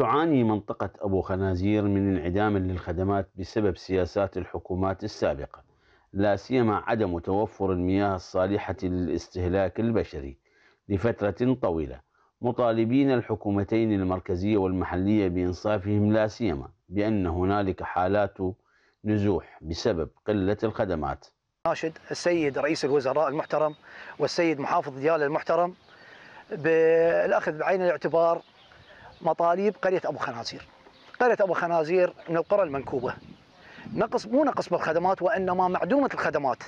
تعاني منطقة أبو خنازير من انعدام للخدمات بسبب سياسات الحكومات السابقة لا سيما عدم توفر المياه الصالحة للاستهلاك البشري لفترة طويلة مطالبين الحكومتين المركزية والمحلية بإنصافهم لا سيما بأن هنالك حالات نزوح بسبب قلة الخدمات ناشد السيد رئيس الوزراء المحترم والسيد محافظ ديالى المحترم بالأخذ بعين الاعتبار مطالب قرية أبو خنازير قرية أبو خنازير من القرى المنكوبة نقص مو نقص بالخدمات وإنما معدومة الخدمات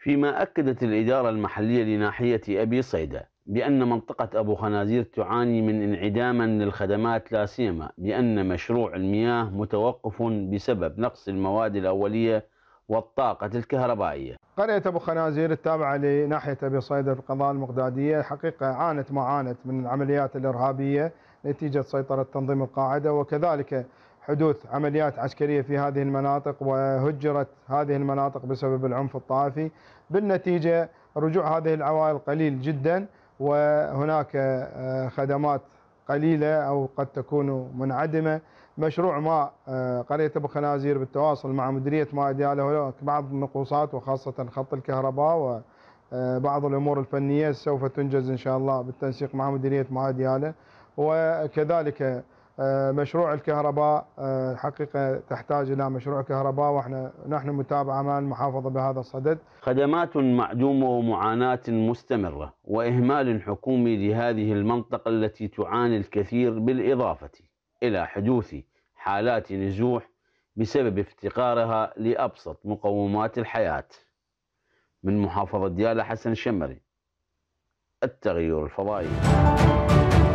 فيما أكدت الإدارة المحلية لناحية أبي صيدة بأن منطقة أبو خنازير تعاني من انعداما للخدمات لا سيما بأن مشروع المياه متوقف بسبب نقص المواد الأولية والطاقة الكهربائية قرية أبو خنازير التابعة لناحية أبي صيدا في القضاء المقدادية حقيقة عانت ما عانت من العمليات الإرهابية نتيجة سيطرة تنظيم القاعدة وكذلك حدوث عمليات عسكرية في هذه المناطق وهجرت هذه المناطق بسبب العنف الطائفي بالنتيجة رجوع هذه العوائل قليل جدا وهناك آه، خدمات قليلة أو قد تكون منعدمة مشروع ماء آه، قرية أبو خنازير بالتواصل مع مديرية ماء ديالة هناك بعض النقوصات وخاصة خط الكهرباء وبعض آه، الأمور الفنية سوف تنجز إن شاء الله بالتنسيق مع مديرية ماء ديالة وكذلك آه، مشروع الكهرباء آه، حقيقة تحتاج إلى مشروع كهرباء وإحنا نحن متابعة مع المحافظة بهذا الصدد خدمات معدومة ومعاناة مستمرة وإهمال حكومي لهذه المنطقة التي تعاني الكثير بالإضافة إلى حدوث حالات نزوح بسبب افتقارها لأبسط مقومات الحياة من محافظة ديالى حسن شمري التغيير الفضائي